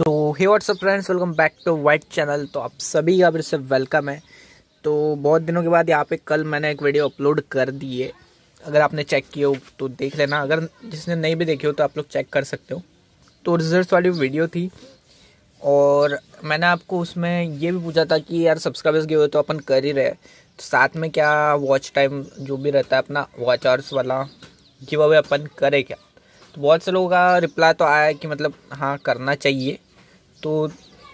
so hey WhatsApp friends welcome back to white channel तो आप सभी का फिर से वेलकम है तो बहुत दिनों के बाद यहाँ पे कल मैंने एक वीडियो अपलोड कर दी है अगर आपने चेक किया हो तो देख लेना अगर जिसने नहीं भी देखी हो तो आप लोग चेक कर सकते हो तो रिजल्ट वाली वीडियो थी और मैंने आपको उसमें ये भी पूछा था कि यार सब्सक्राइबर्स गए हो तो अपन कर ही रहे तो साथ में क्या वॉच टाइम जो भी रहता है अपना वॉच आवर्स वाला गिव अवे अपन करें क्या तो बहुत से लोगों का रिप्लाई तो आया कि मतलब हाँ करना चाहिए तो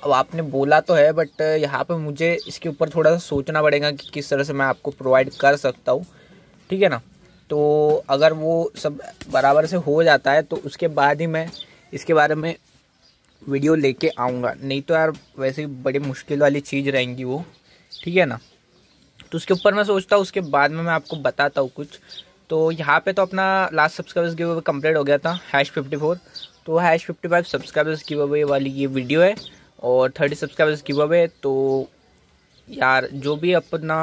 अब आपने बोला तो है बट यहाँ पे मुझे इसके ऊपर थोड़ा सा सोचना पड़ेगा कि किस तरह से मैं आपको प्रोवाइड कर सकता हूँ ठीक है ना तो अगर वो सब बराबर से हो जाता है तो उसके बाद ही मैं इसके बारे में वीडियो लेके आऊँगा नहीं तो यार वैसे ही बड़ी मुश्किल वाली चीज़ रहेंगी वो ठीक है ना तो उसके ऊपर मैं सोचता हूँ उसके बाद में मैं आपको बताता हूँ कुछ तो यहाँ पे तो अपना last subscribers giveaway complete हो गया था हैश फिफ्टी फोर तो hash fifty five subscribers giveaway वाली ये वीडियो है और थर्टी सब्सक्राइबर्स गिव अवे तो यार जो भी अपना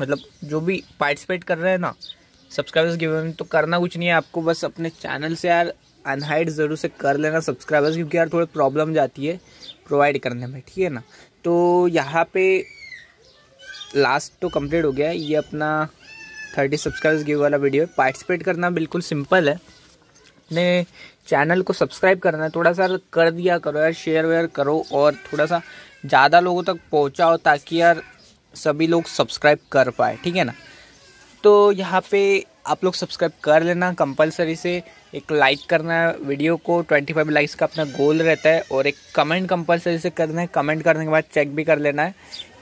मतलब जो भी पार्टिसिपेट कर रहे हैं ना सब्सक्राइबर्स गिव अवे तो करना कुछ नहीं है आपको बस अपने चैनल से यार अनहाइड ज़रूर से कर लेना सब्सक्राइबर्स क्योंकि यार थोड़ी प्रॉब्लम जाती है प्रोवाइड करने में ठीक है ना तो यहाँ पे लास्ट तो कंप्लीट हो गया है ये अपना थर्टी सब्सक्राइबर्स गिव वाला वीडियो है पार्टिसिपेट करना बिल्कुल सिंपल है अपने चैनल को सब्सक्राइब करना है थोड़ा सा कर दिया करो यार शेयर वेयर करो और थोड़ा सा ज़्यादा लोगों तक पहुँचाओ ताकि यार सभी लोग सब्सक्राइब कर पाए ठीक है ना तो यहाँ पे आप लोग सब्सक्राइब कर लेना कंपलसरी से एक लाइक करना है वीडियो को 25 लाइक्स का अपना गोल रहता है और एक कमेंट कंपलसरी से करना है कमेंट करने के बाद चेक भी कर लेना है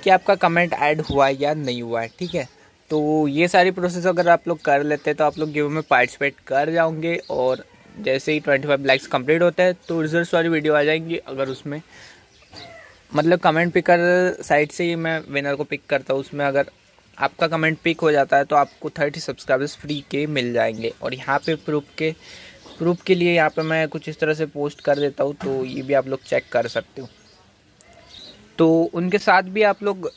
कि आपका कमेंट ऐड हुआ है या नहीं हुआ है ठीक है तो ये सारी प्रोसेस अगर आप लोग कर लेते हैं तो आप लोग गेम में पार्टिसिपेट कर जाओगे और जैसे ही ट्वेंटी फाइव लाइक्स कम्प्लीट होता है तो रिजल्ट वाली वीडियो आ जाएंगी अगर उसमें मतलब कमेंट पिकर साइड से ही मैं विनर को पिक करता हूँ उसमें अगर आपका कमेंट पिक हो जाता है तो आपको थर्टी सब्सक्राइबर्स फ्री के मिल जाएंगे और यहाँ पे प्रूफ के प्रूफ के लिए यहाँ पे मैं कुछ इस तरह से पोस्ट कर देता हूँ तो ये भी आप लोग चेक कर सकते हो तो उनके साथ भी आप लोग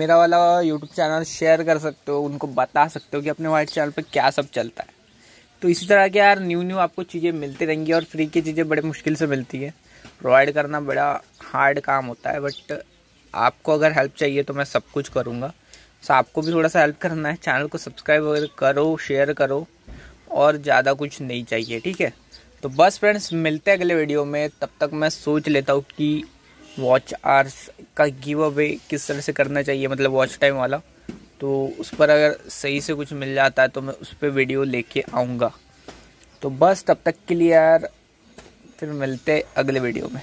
मेरा वाला यूट्यूब चैनल शेयर कर सकते हो उनको बता सकते हो कि अपने वाइट चैनल पर क्या सब चलता है तो इसी तरह के यार न्यू न्यू आपको चीज़ें मिलती रहेंगी और फ्री की चीज़ें बड़े मुश्किल से मिलती है प्रोवाइड करना बड़ा हार्ड काम होता है बट आपको अगर हेल्प चाहिए तो मैं सब कुछ करूँगा सो आपको भी थोड़ा सा हेल्प करना है चैनल को सब्सक्राइब वगैरह करो शेयर करो और ज़्यादा कुछ नहीं चाहिए ठीक है तो बस फ्रेंड्स मिलते हैं अगले वीडियो में तब तक मैं सोच लेता हूँ कि वॉच आर्स का गिव अवे किस तरह से करना चाहिए मतलब वॉच टाइम वाला तो उस पर अगर सही से कुछ मिल जाता है तो मैं उस पर वीडियो लेके आऊँगा तो बस तब तक के लिए यार फिर मिलते अगले वीडियो में